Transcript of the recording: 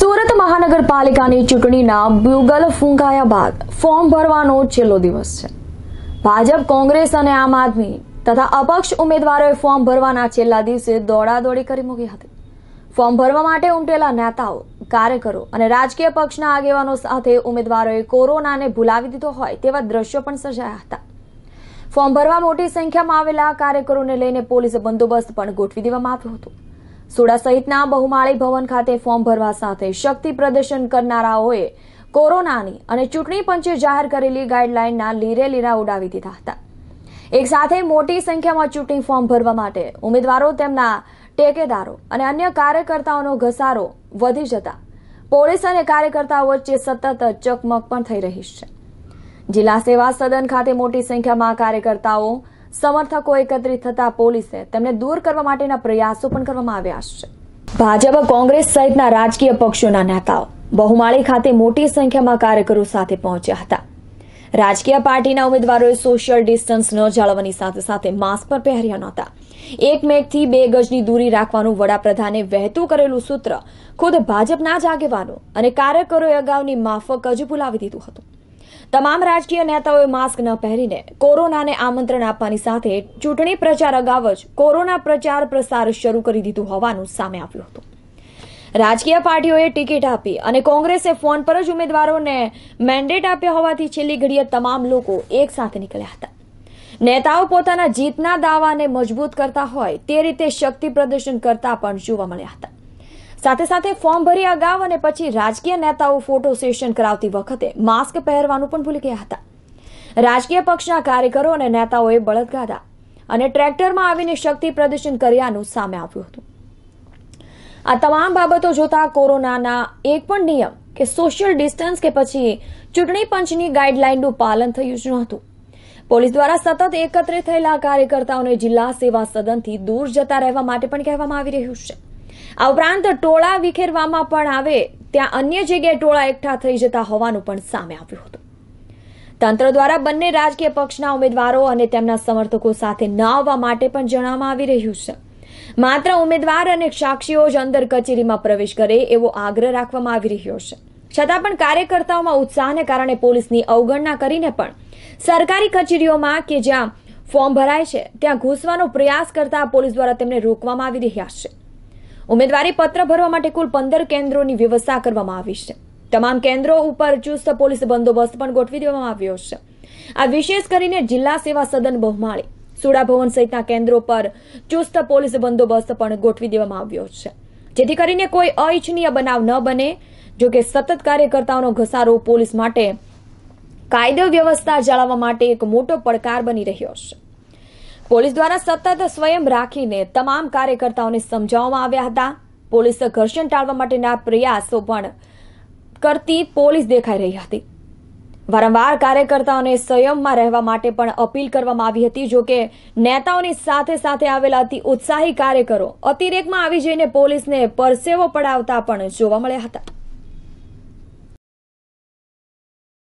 સુરત મહાનગરપાલિકાની ચૂંટણીના બ્યુગલ ફૂંકાયા બાદ ફોર્મ ભરવાનો છેલ્લો દિવસ છે ભાજપ કોંગ્રેસ અને આમ આદમી તથા અપક્ષ ઉમેદવારોએ ફોર્મ ભરવાના છેલ્લા દિવસે દોડાદોડી કરી મૂકી હતી ફોર્મ ભરવા માટે ઉમટેલા નેતાઓ કાર્યકરો અને રાજકીય પક્ષના આગેવાનો સાથે ઉમેદવારોએ કોરોનાને ભૂલાવી દીધો હોય તેવા દ્રશ્યો પણ સર્જાયા હતા ફોર્મ ભરવા મોટી સંખ્યામાં આવેલા કાર્યકરોને લઈને પોલીસે બંદોબસ્ત પણ ગોઠવી દેવામાં આવ્યો હતો સુડા સહિતના બહુમાળી ભવન ખાતે ફોર્મ ભરવા સાથે શક્તિ પ્રદર્શન કરનારાઓએ કોરોનાની અને ચૂંટણી પંચે જાહેર કરેલી ગાઈડલાઈનના લીરે લીરા ઉડાવી દીધા હતા એક સાથે મોટી સંખ્યામાં ચૂંટણી ફોર્મ ભરવા માટે ઉમેદવારો તેમના ટેકેદારો અને અન્ય કાર્યકર્તાઓનો ઘસારો વધી જતા પોલીસ અને કાર્યકર્તાઓ વચ્ચે સતત ચકમક પણ થઈ રહી છે જિલ્લા સેવા સદન ખાતે મોટી સંખ્યામાં કાર્યકર્તાઓ સમર્થકો એકત્રિત થતા પોલીસે તેમને દૂર કરવા માટેના પ્રયાસો પણ કરવામાં આવ્યા છે ભાજપ કોંગ્રેસ સહિતના રાજકીય પક્ષોના નેતાઓ બહુમાળી ખાતે મોટી સંખ્યામાં કાર્યકરો સાથે પહોંચ્યા હતા રાજકીય પાર્ટીના ઉમેદવારોએ સોશિયલ ડિસ્ટન્સ ન જાળવવાની સાથે સાથે માસ્ક પણ પહેર્યા નહોતા એક મેટથી બે ગજની દૂરી રાખવાનું વડાપ્રધાને વહેતું કરેલું સૂત્ર ખુદ ભાજપના જ આગેવાનો અને કાર્યકરોએ અગાઉની માફક જ ભૂલાવી દીધું હતું તમામ રાજકીય નેતાઓએ માસ્ક ન પહેરીને કોરોનાને આમંત્રણ આપવાની સાથે ચૂંટણી પ્રચાર અગાઉ જ કોરોના પ્રચાર પ્રસાર શરૂ કરી દીધું હોવાનું સામે આવ્યું હતું રાજકીય પાર્ટીઓએ ટિકિટ આપી અને કોંગ્રેસે ફોન પર જ ઉમેદવારોને મેન્ડેટ આપ્યા હોવાથી છેલ્લી ઘડીએ તમામ લોકો એક સાથે નીકળ્યા હતા નેતાઓ પોતાના જીતના દાવાને મજબૂત કરતા હોય તે રીતે શક્તિ પ્રદર્શન કરતા પણ જોવા મળ્યા હતા સાથે સાથે ફોર્મ ભર્યા અગાઉ અને પછી રાજકીય નેતાઓ ફોટો સેશન કરાવતી વખતે માસ્ક પહેરવાનું પણ ભૂલી ગયા હતા રાજકીય પક્ષના કાર્યકરો અને નેતાઓએ બળદ અને ટ્રેક્ટરમાં આવીને શક્તિ પ્રદર્શન કર્યાનું સામે આવ્યું હતું આ તમામ બાબતો જોતા કોરોનાના એક પણ નિયમ કે સોશિયલ ડિસ્ટન્સ કે પછી ચૂંટણી પંચની ગાઈડલાઈનનું પાલન થયું જ નહોતું પોલીસ દ્વારા સતત એકત્રિત થયેલા કાર્યકર્તાઓને જિલ્લા સેવા સદનથી દૂર જતા રહેવા માટે પણ કહેવામાં આવી રહ્યું છે આ ઉપરાંત ટોળા વિખેરવામાં પણ આવે ત્યાં અન્ય જગ્યાએ ટોળા એકઠા થઈ જતા હોવાનું પણ સામે આવ્યું હતું તંત્ર દ્વારા બંને રાજકીય પક્ષના ઉમેદવારો અને તેમના સમર્થકો સાથે ન આવવા માટે પણ જણાવવામાં આવી રહ્યું છે માત્ર ઉમેદવાર અને સાક્ષીઓ જ અંદર કચેરીમાં પ્રવેશ કરે એવો આગ્રહ રાખવામાં આવી રહ્યો છે છતાં પણ કાર્યકર્તાઓમાં ઉત્સાહને કારણે પોલીસની અવગણના કરીને પણ સરકારી કચેરીઓમાં કે જ્યાં ફોર્મ ભરાય છે ત્યાં ઘૂસવાનો પ્રયાસ કરતા પોલીસ દ્વારા તેમને રોકવામાં આવી રહ્યા છે ઉમેદવારી પત્ર ભરવા માટે કુલ પંદર કેન્દ્રોની વ્યવસ્થા કરવામાં આવી છે તમામ કેન્દ્રો ઉપર ચુસ્ત પોલીસ બંદોબસ્ત પણ ગોઠવી દેવામાં આવ્યો છે આ વિશેષ કરીને જિલ્લા સેવા સદન બહુમાળી સુડા સહિતના કેન્દ્રો પર ચુસ્ત પોલીસ બંદોબસ્ત પણ ગોઠવી દેવામાં આવ્યો છે જેથી કરીને કોઈ અઇચ્છનીય બનાવ ન બને જો કે સતત કાર્યકર્તાઓનો ઘસારો પોલીસ માટે કાયદો વ્યવસ્થા જાળવવા માટે એક મોટો પડકાર બની રહ્યો છે પોલીસ દ્વારા સતત સ્વયં રાખીને તમામ કાર્યકર્તાઓને સમજાવવામાં આવ્યા હતા પોલીસ ઘર્ષણ ટાળવા માટેના પ્રયાસો પણ કરતી પોલીસ દેખાઈ રહી હતી વારંવાર કાર્યકર્તાઓને સંયમમાં રહેવા માટે પણ અપીલ કરવામાં આવી હતી જો કે નેતાઓની સાથે સાથે આવેલા અતિ ઉત્સાહી કાર્યકરો અતિરેકમાં આવી જઈને પોલીસને પરસેવો પડાવતા પણ જોવા મળ્યા હતા